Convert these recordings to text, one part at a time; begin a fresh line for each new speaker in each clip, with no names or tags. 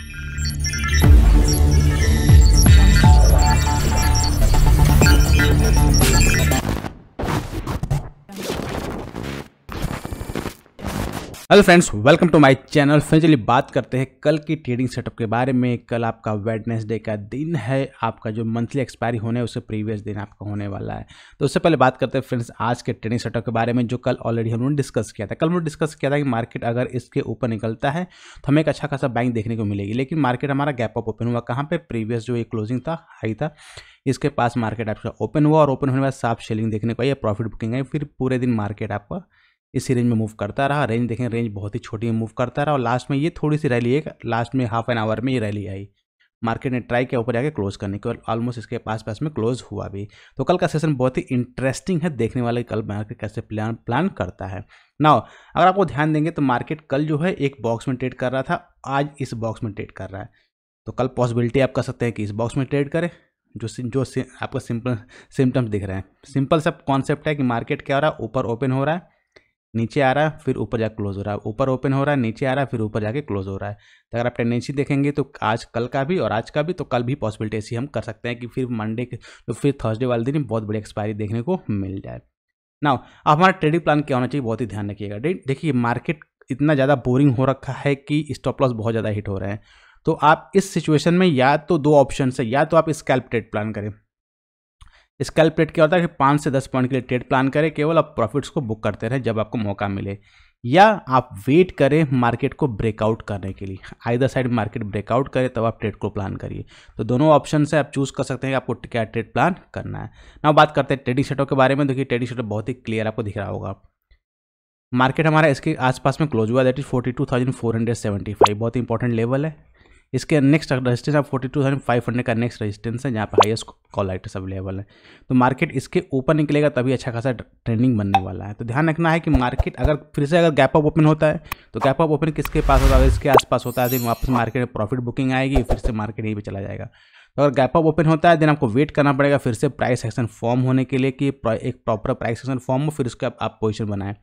you hello friends welcome to my channel चलिए बात करते हैं कल की ट्रेडिंग सेटअप के बारे में कल आपका वेडनेसडे का दिन है आपका जो मंथली एक्सपायरी होने है उससे प्रीवियस दिन आपका होने वाला है तो उससे पहले बात करते हैं फ्रेंड्स आज के ट्रेडिंग सेटअप के बारे में जो कल ऑलरेडी हमने डिस्कस किया था कल हमने डिस्कस किया था कि मार्केट अगर इसके ऊपर निकलता है तो हमें एक अच्छा खासा बैंक देखने को मिलेगी लेकिन मार्केट हमारा गैप अप ओपन हुआ कहाँ पर प्रीवियस जो ये क्लोजिंग था हाई था इसके पास मार्केट आपका ओपन हुआ और ओपन होने के बाद साफ सेलिंग देखने को आई प्रॉफिट बुकिंग आई फिर पूरे दिन मार्केट आपका इसी रेंज में मूव करता रहा रेंज देखें रेंज बहुत ही छोटी में मूव करता रहा और लास्ट में ये थोड़ी सी रैली एक लास्ट में हाफ एन आवर में ये रैली आई मार्केट ने ट्राई किया ऊपर जाके क्लोज करने की और ऑलमोस्ट इसके पास पास में क्लोज हुआ भी तो कल का सेशन बहुत ही इंटरेस्टिंग है देखने वाले कल मार्केट कैसे प्लान प्लान करता है ना अगर आपको ध्यान देंगे तो मार्केट कल जो है एक बॉक्स में ट्रेड कर रहा था आज इस बॉक्स में ट्रेड कर रहा है तो कल पॉसिबिलिटी आप कर सकते हैं कि इस बॉक्स में ट्रेड करें जो जो आपका सिंपल सिम्टम्स दिख रहे हैं सिंपल सब कॉन्सेप्ट है कि मार्केट क्या हो रहा है ऊपर ओपन हो रहा है नीचे आ रहा है फिर ऊपर जाकर क्लोज हो रहा है ऊपर ओपन हो रहा है नीचे आ रहा है फिर ऊपर जाके क्लोज हो रहा है तो अगर आप टेंडेंसी देखेंगे तो आज कल का भी और आज का भी तो कल भी पॉसिबिलिटी ऐसी हम कर सकते हैं कि फिर मंडे के तो फिर थर्सडे वाले दिन बहुत बड़ी एक्सपायरी देखने को मिल जाए ना अब हमारा ट्रेडिंग प्लान क्या होना चाहिए बहुत ही ध्यान रखिएगा देखिए मार्केट इतना ज़्यादा बोरिंग हो रखा है कि स्टॉप लॉस बहुत ज़्यादा हिट हो रहे हैं तो आप इस सिचुएशन में या तो दो ऑप्शन है या तो आप स्कैल्प ट्रेड प्लान करें स्कैल्प ट्रेड क्या होता है कि पाँच से दस पॉइंट के लिए ट्रेड प्लान करें केवल आप प्रॉफिट्स को बुक करते रहें जब आपको मौका मिले या आप वेट करें मार्केट को ब्रेकआउट करने के लिए आई साइड मार्केट ब्रेकआउट करे तब आप ट्रेड को प्लान करिए तो दोनों ऑप्शन से आप चूज़ कर सकते हैं कि आपको क्या ट्रेड प्लान करना है ना बात करते हैं ट्रेडिंग सेटों के बारे में देखिए ट्रेडिंग सेटों बहुत ही क्लियर आपको दिख रहा होगा मार्केट हमारा इसके आसपास में क्लोज हुआ that is forty two thousand four hundred seventy five बहुत इंपॉर्टेंट लेवल है इसके नेक्स्ट रजिस्टेंस आप forty two thousand five hundred का नेक्स्ट रजिस्टेंस है जहाँ पर हाइस्ट कॉल लाइटर्स अवेलेबल है तो मार्केट इसके ऊपर निकलेगा तभी अच्छा खासा ट्रेंडिंग बनने वाला है तो ध्यान रखना है कि मार्केट अगर फिर से अगर गैप अप ओपन होता है तो गैप अप ओपन किसके पास होता है इसके आसपास होता है दिन तो वापस मार्केट में प्रॉफिट बुकिंग आएगी फिर से मार्केट यहीं पर चला जाएगा तो अगर गैप अप ओपन होता है देन आपको वेट करना पड़ेगा फिर से प्राइस एक्शन फॉर्म होने के लिए कि एक प्रॉपर प्राइस एक्शन फॉर्म हो फिर उसके आप पोजिशन बनाएं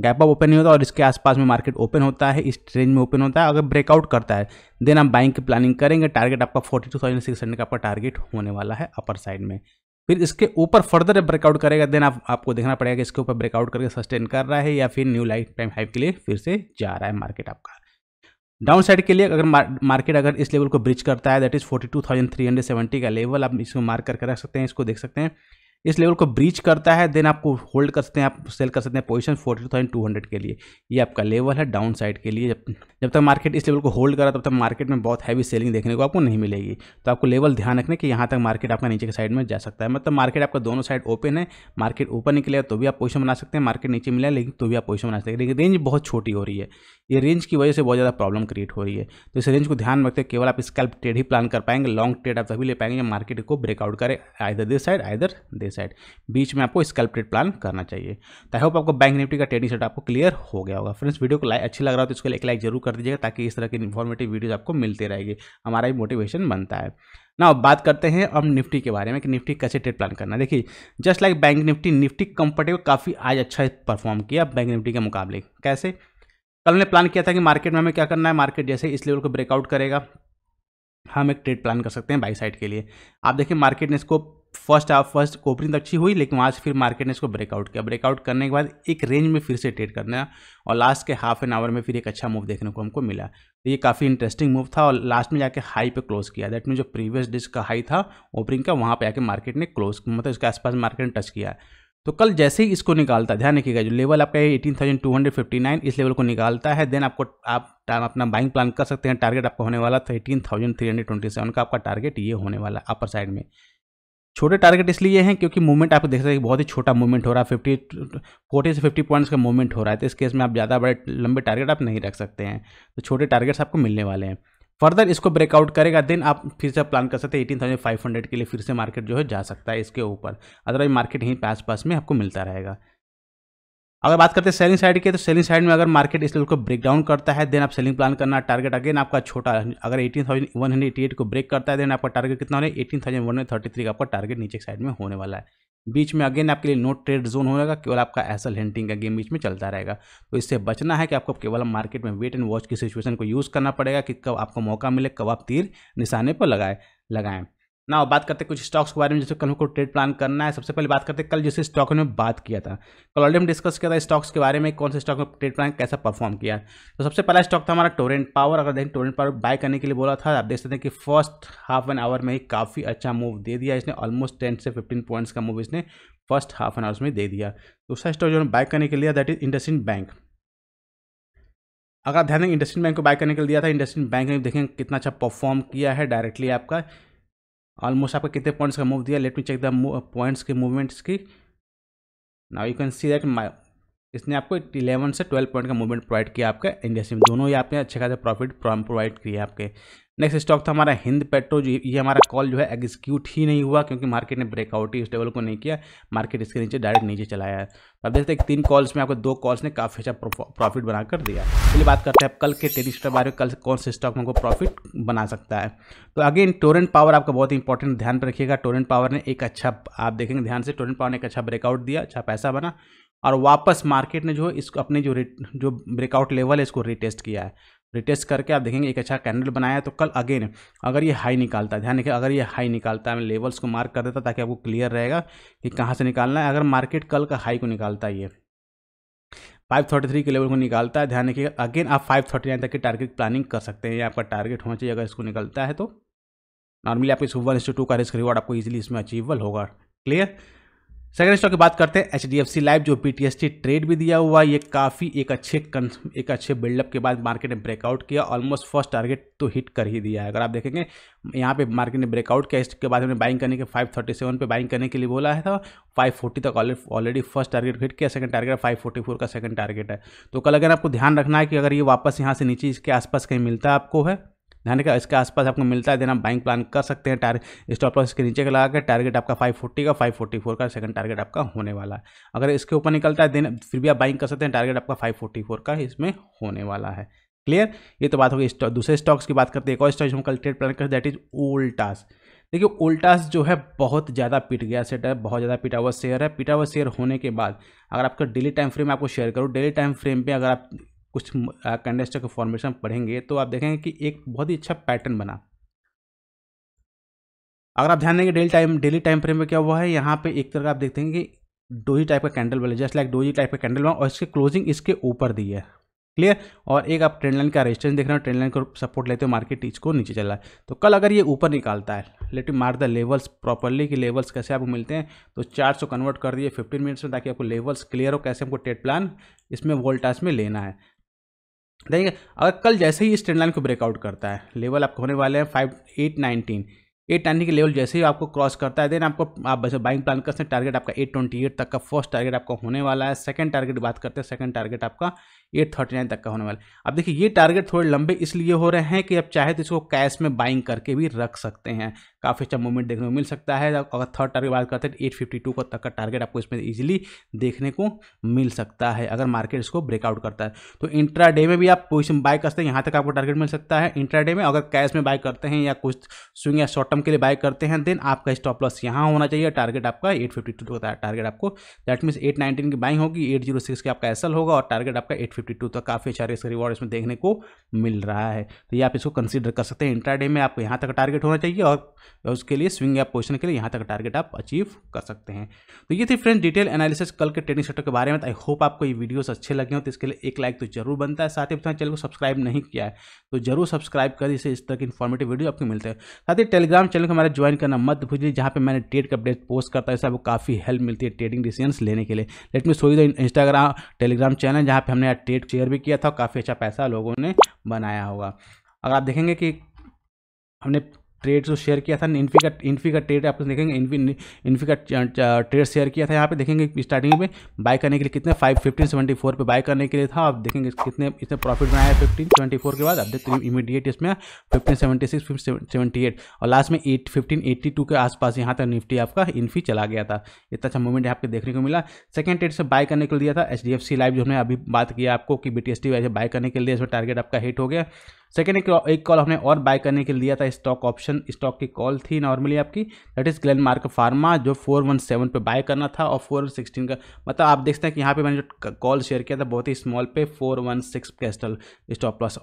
गैप अप ओपन नहीं होता और इसके आसपास में मार्केट ओपन होता है इस रेंज में ओपन होता है अगर ब्रेकआउट करता है देन आप बाइंग की प्लानिंग करेंगे टारगेट आपका forty two thousand six hundred का आपका टारगेट होने वाला है अपर साइड में फिर इसके ऊपर फर्दर ब्रेकआउट करेगा देन आप, आपको देखना पड़ेगा कि इसके ऊपर ब्रेकआउट करके सस्टेन कर रहा है या फिर न्यू लाइफ टाइम हाइप के लिए फिर से जा रहा है मार्केट आपका डाउन साइड के लिए अगर मार्केट अगर इस लेवल को ब्रिज करता है that is forty two thousand three hundred seventy का लेवल आप इसको मार्क करके रख सकते हैं इसको देख सकते हैं इस लेवल को ब्रीच करता है देन आपको होल्ड कर सकते हैं आप सेल कर सकते हैं position forty thousand two hundred के लिए ये आपका लेवल है डाउन साइड के लिए जब जब तक मार्केट इस लेवल को होल्ड करा तब तक मार्केट में बहुत हैवी सेलिंग देखने को आपको नहीं मिलेगी तो आपको लेवल ध्यान रखना कि यहाँ तक मार्केट आपका नीचे के साइड में जा सकता है मतलब मार्केट आपका दोनों साइड ओपन है मार्केट ऊपर निकले तो भी आप पोजिशन बना सकते हैं मार्केट नीचे मिला लेकिन तो भी आप पोजिशन बना सकते हैं लेकिन रेंज बहुत छोटी हो रही है ये रेंज की वजह से बहुत ज़्यादा प्रॉब्लम क्रिएट हो रही है तो इस रेंज को ध्यान में रखते केवल आप स्कैल्प ट्रेड ही प्लान कर पाएंगे लॉन्ग ट्रेड आप तभी ले पाएंगे जब मार्केट को ब्रेकआउट करें either this side either this side बीच में आपको स्कैल्प ट्रेड प्लान करना चाहिए तो आई होप आपको बैंक निफ्टी का ट्रेडिंग सेट आपको क्लियर हो गया होगा फ्रेंड्स वीडियो को लाइक अच्छी लग रहा हो तो इसको एक लाइक जरूर कर दीजिएगा ताकि इस तरह की इन्फॉर्मेटिव वीडियोज़ आपको मिलती रहेगी हमारा भी मोटिवेशन बनता है ना अब बात करते हैं अब निफ्टी के बारे में कि निफ्टी कैसे ट्रेड प्लान करना देखिए just like Bank Nifty Nifty comfortable काफ़ी आज अच्छा परफॉर्म किया बैंक निफ्टी के मुकाबले कैसे कल हमने प्लान किया था कि मार्केट में हमें क्या करना है मार्केट जैसे इस लेवल को ब्रेकआउट करेगा हम एक ट्रेड प्लान कर सकते हैं बाई साइड के लिए आप देखिए मार्केट ने इसको फर्स्ट हाफ फर्स्ट ओपनिंग अच्छी हुई लेकिन वहाँ से फिर मार्केट ने इसको ब्रेकआउट किया ब्रेकआउट करने के बाद एक रेंज में फिर से ट्रेड करना और लास्ट के हाफ एन आवर में फिर एक अच्छा मूव देखने को हमको मिला तो ये काफ़ी इंटरेस्टिंग मूव था और लास्ट में जाके हाई पे क्लोज किया दैट मीन जो प्रीवियस डिस्क का हाई था ओपनिंग का वहाँ पर आके मार्केट ने क्लोज मतलब उसके आसपास मार्केट ने टच किया तो कल जैसे ही इसको निकालता है ध्यान रखिएगा जो लेवल आपका eighteen thousand two hundred fifty nine इस लेवल को निकालता है देन आपको आप अपना बाइंग प्लान कर सकते हैं टारगेट आपका होने वाला था एटीन का आपका टारगेट ये होने वाला अपर साइड में छोटे टारगेट इसलिए हैं क्योंकि मूवमेंट आप देख सकते हैं बहुत ही छोटा मूवमेंट हो रहा है फिफ्टी फोर्टी से फिफ्टी पॉइंट्स का मूवमेंट हो रहा है तो इस केस में आप ज़्यादा बड़े लंबे टारगेट आप नहीं रख सकते हैं तो छोटे टारगेट्स आपको मिलने वाले हैं फर्दर इसको ब्रेकआउट करेगा देन आप फिर से प्लान कर सकते हैं एटीन थाउजेंड फाइव हंड्रेड के लिए फिर से मार्केट जो है जा सकता है इसके ऊपर अदरवाइज मार्केट यहीं पास पास में आपको मिलता रहेगा अगर बात करते हैं सेलिंग साइड की तो सेलिंग साइड में अगर मार्केट इस लेवल को ब्रेक डाउन करता है देन आप सेलिंग प्लान करना टारगेट अगेन आपका छोटा अगर एटीन थाउजेंड वन एट को ब्रेक करता है देन आपका टारगेट कितना होने eighteen thousand one thirty three का आपका टारगेट नीचे साइड में होने वाला है बीच में अगेन आपके लिए नो ट्रेड जोन होगा केवल आपका एसल हंटिंग का गेम बीच में चलता रहेगा तो इससे बचना है कि आपको केवल मार्केट में वेट एंड वॉच की सिचुएशन को यूज़ करना पड़ेगा कि कब आपको मौका मिले कब आप तीर निशाने पर लगाए लगाएं ना बात करते कुछ स्टॉक्स के बारे में जैसे कल को ट्रेड प्लान करना है सबसे पहले बात करते कल जिस स्टॉक में बात किया था कल ऑलरेडी हम डिस्कस किया था स्टॉक्स के बारे में कौन से स्टॉक में ट्रेड प्लान कैसा परफॉर्म किया तो सबसे पहला स्टॉक था हमारा टोरेंट पावर अगर देखें टोरेंट पावर बाय करने के लिए बोला था आप देख सकते हैं कि फर्स्ट हाफ एन आवर में ही काफ़ी अच्छा मूव दे दिया इसने ऑलमोस्ट टेन से फिफ्टीन पॉइंट्स का मूव इसने फर्स्ट हाफ एन आवर्स में दे दिया दूसरा स्टॉक जो बाय करने के लिए दैट इज इंडस्ट्रीन बैंक अगर ध्यान देंगे इंडस्ट्रीन बैंक को बाय करने के लिए दिया था इंडस्ट्रीन बैंक ने देखें कितना अच्छा परफॉर्म किया है डायरेक्टली आपका ऑलमोस्ट आपका कितने पॉइंट्स का मूव दिया let me check the points के मूवमेंट्स की now you can see that इसने आपको इलेवन से ट्वेल्व पॉइंट का मूवमेंट प्रोवाइड किया आपका इंडिया से दोनों ही आपने अच्छे खासे प्रॉफिट प्रोवाइड किया आपके नेक्स्ट स्टॉक था हमारा हिंद पेट्रो जो ये हमारा कॉल जो है एग्जीक्यूट ही नहीं हुआ क्योंकि मार्केट ने ब्रेकआउट ही उस लेवल को नहीं किया मार्केट इसके नीचे डायरेक्ट नीचे चलाया है तो अब देखते हैं तीन कॉल्स में आपको दो कॉल्स ने काफ़ी अच्छा प्रॉफिट बनाकर दिया चलिए बात करते हैं कल के ट्रेडिंग स्टॉक बारे में कल कौन से स्टॉक में प्रॉफिट बना सकता है तो अगेन टोरेंट पावर आपका बहुत इंपॉर्टेंट ध्यान पर रखिएगा टोरेंट पावर ने एक अच्छा आप देखेंगे ध्यान से टोरेंट पावर ने एक अच्छा ब्रेकआउट दिया अच्छा पैसा बना और वापस मार्केट ने जो है इसको अपने जो जो ब्रेकआउट लेवल है इसको रिटेस्ट किया है रिटेस्ट करके आप देखेंगे एक अच्छा कैंडल बनाया तो कल अगेन अगर ये हाई निकालता है ध्यान रखिए अगर ये हाई निकालता है मैं लेवल्स को मार्क कर देता ताकि आपको क्लियर रहेगा कि कहाँ से निकालना है अगर मार्केट कल का हाई को निकालता है ये 533 के लेवल को निकालता है ध्यान रखिए अगेन आप 539 तक की टारगेट प्लानिंग कर सकते हैं ये आपका टारगेट होना चाहिए अगर इसको निकलता है तो नॉर्मली इस वन इंस टू का रिस्क रिवॉर्ड आपको इजीली इसमें अचीवल होगा क्लियर सेकंड स्टॉक की बात करते हैं H D F C Life जो टी ट्रेड भी दिया हुआ ये काफ़ी एक अच्छे एक अच्छे बिल्डअप के बाद मार्केट ने ब्रेकआउट किया ऑलमोस्ट फर्स्ट टारगेट तो हिट कर ही दिया है अगर आप देखेंगे यहाँ पे मार्केट ने ब्रेकआउट किया इसके बाद हमने बाइंग करने के 537 पे बाइंग करने के लिए बोला है था तो 540 तक ऑलरेडी फर्स्ट टारगेट हिट किया सेकंड टारगेट 544 का सेकंड टारगेट है तो कल अगर आपको ध्यान रखना है कि अगर ये वापस यहाँ से नीचे इसके आसपास कहीं मिलता है आपको है ध्यान रखा इसके आसपास आपको मिलता है देना बाइंग प्लान कर सकते हैं टारगेट स्टॉप लॉस इसके नीचे का लगा के टारगेट आपका 540 का 544 का सेकंड टारगेट आपका होने वाला है अगर इसके ऊपर निकलता है देन फिर भी आप बाइंग कर सकते हैं टारगेट आपका फोर का इसमें होने वाला है क्लियर ये तो बात होगी स्टॉक दूसरे स्टॉक्स की बात करते हैं एक और स्टॉक जो हम कल ट्रेड प्लान कर दैट इज ओल्टास देखिए ओल्टास जो है बहुत ज़्यादा पिट गया सेट है बहुत ज़्यादा पिटा हुआ शेयर है पिटा हुआ शेयर होने के बाद अगर आपका डेली टाइम फ्रेम आपको शेयर करूँ डेली टाइम फ्रेम पे अगर आप कुछ कंडेस्टर का फॉर्मेशन पढ़ेंगे तो आप देखेंगे कि एक बहुत ही अच्छा पैटर्न बना अगर आप ध्यान देंगे daily time daily time frame में क्या हुआ है यहाँ पे एक तरह आप देखते हैं कि डोजी टाइप का कैंडल बना जस्ट लाइक डोजी टाइप का कैंडल बना और इसके क्लोजिंग इसके ऊपर दी है क्लियर और एक आप ट्रेंड लाइन का रेजिस्टेंस देख रहे हो ट्रेंड लाइन को सपोर्ट लेते हो मार्केट इसको नीचे चला है तो कल अगर ये ऊपर निकालता है let you mark the levels properly कि लेवल्स कैसे आपको मिलते हैं तो चार सौ कन्वर्ट कर दिए फिफ्टीन मिनट्स में ताकि आपको लेवल्स क्लियर हो कैसे हमको ट्रेड प्लान इसमें वोल्टास में लेना है देखिए अगर कल जैसे ही इस ट्रेंड लाइन को ब्रेकआउट करता है लेवल आपको होने वाले हैं five eight nineteen eight ninety के लेवल जैसे ही आपको क्रॉस करता है देन आपको आप वैसे बाइंग प्लान कर सकते हैं टारगेट आपका एट ट्वेंटी एट तक का फर्स्ट टारगेट आपका होने वाला है सेकंड टारगेट बात करते हैं सेकंड टारगेट आपका एट थर्टी नाइन तक का होने वाला है अब देखिए ये टारगेट थोड़े लंबे इसलिए हो रहे हैं कि आप चाहे तो इसको कैश में बाइंग करके भी रख सकते हैं काफ़ी अच्छा मूवमेंट देखने को मिल सकता है अगर थर्ड टारगेट बात करते हैं एट फिफ्टी टू तक का टारगेट आपको इसमें ईजिली देखने को मिल सकता है अगर मार्केट इसको ब्रेकआउट करता है तो इंट्रा डे में भी आप पोजिशन बाय करते हैं यहाँ तक आपको टारगेट मिल सकता है इंट्रा डे में अगर कैश में बाय करते हैं या कुछ स्विंग या शॉर्ट टर्म के लिए बाय करते हैं देन आपका स्टॉप लॉस यहाँ होना चाहिए टारगेट आपका एट फिफ्टी टू का टारगेट आपको दैट मीन्स एट नाइनटीन की बाइंग होगी एट जीरो सिक्स की आपका एसल होगा और टारगेट आपका एट फिफ्टी टू तक काफ़ी अच्छा रिस्क रिवॉर्ड इसमें देखने को मिल रहा है तो ये आप इसको कंसिडर कर सकते हैं इंट्रा डे में आपको यहाँ तक टारगेट होना चाहिए और तो उसके लिए स्विंग या पोजिशन के लिए यहाँ तक टारगेट आप अचीव कर सकते हैं तो ये थी फ्रेंड्स डिटेल एनालिसिस कल के ट्रेडिंग सेक्टर के बारे में आई होप आपको ये वीडियोस अच्छे लगे हो तो इसके लिए एक लाइक तो जरूर बनता है साथ ही चैनल को सब्सक्राइब नहीं किया है तो जरूर सब्सक्राइब कर इसे इस तरह की इन्फॉर्मेटिव वीडियो आपको मिलते हैं साथ ही टेलीग्राम चैनल को हमारा ज्वाइन करना मत भूलिए जहाँ पर मैंने ट्रेड का अपडेट पोस्ट करता है इससे आपको काफ़ी हेल्प मिलती है ट्रेडिंग डिसीजन लेने के लिए लेट मी सोई द इंस्टाग्राम टेलीग्राम चैनल जहाँ पर हमने ट्रेड शेयर भी किया था काफ़ी अच्छा पैसा लोगों ने बनाया होगा अगर आप देखेंगे कि हमने ट्रेड जो शेयर किया था इन्फी का इन्फी का ट्रेड आप देखेंगे इन्फी इन्फी का ट्रेड शेयर किया था यहाँ पे देखेंगे स्टार्टिंग में बाय करने के लिए कितने फाइव फिफ्टीन सेवेंटी फोर पर बाय करने के लिए था आप देखेंगे कितने इसने प्रॉफिट बनाया फिफ्टीन सेवेंटी फोर के बाद आप देखते हैं इमीडिएट इसमें fifteen seventy six seventy eight और लास्ट में एट फिफ्टीन एट्टी टू के आसपास यहाँ तक निफ्टी आपका इन्फी चला गया था इतना अच्छा मूवमेंट यहाँ पे देखने को मिला सेकेंड ट्रेड से बाय करने के लिए दिया था H D F C Life जो हमने अभी बात किया आपको कि B T S T buy करने के लिए इसमें टारगेट आपका हिट हो गया सेकेंड एक, एक कॉल हमने और बाय करने के लिए लिया था स्टॉक ऑप्शन स्टॉक की कॉल थी नॉर्मली आपकी that is Glenmark pharma जो फोर वन सेवन पे बाय करना था और फोर वन सिक्सटीन का मतलब आप देखते हैं कि यहाँ पे मैंने जो कॉल शेयर किया था बहुत ही स्मॉल पे फोर वन सिक्स कैस्टल स्टॉप लॉस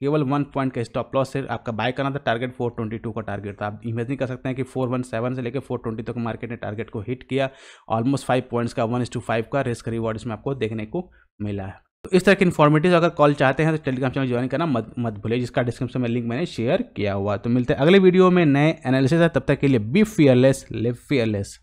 केवल वन पॉइंट का स्टॉप लॉस से आपका बाय करना था टारगेट 422 का टारगेट था आप नहीं कर सकते हैं कि 417 से लेकर 420 तक मार्केट ने टारगेट को हिट किया ऑलमोस्ट फाइव पॉइंट्स का वन टू फाइव का रिस्क रिवॉर्ड इसमें आपको देखने को मिला है तो इस तरह की इन्फॉर्मेटिव अगर कॉल चाहते हैं तो टेलीग्राम चैनल ज्वाइन करना मत मत भूलिए जिसका डिस्क्रिप्शन में लिंक मैंने शेयर किया हुआ तो मिलते हैं अगले वीडियो में नए एनालिसिस है तब तक के लिए बी फियरलेस लिव फियरलेस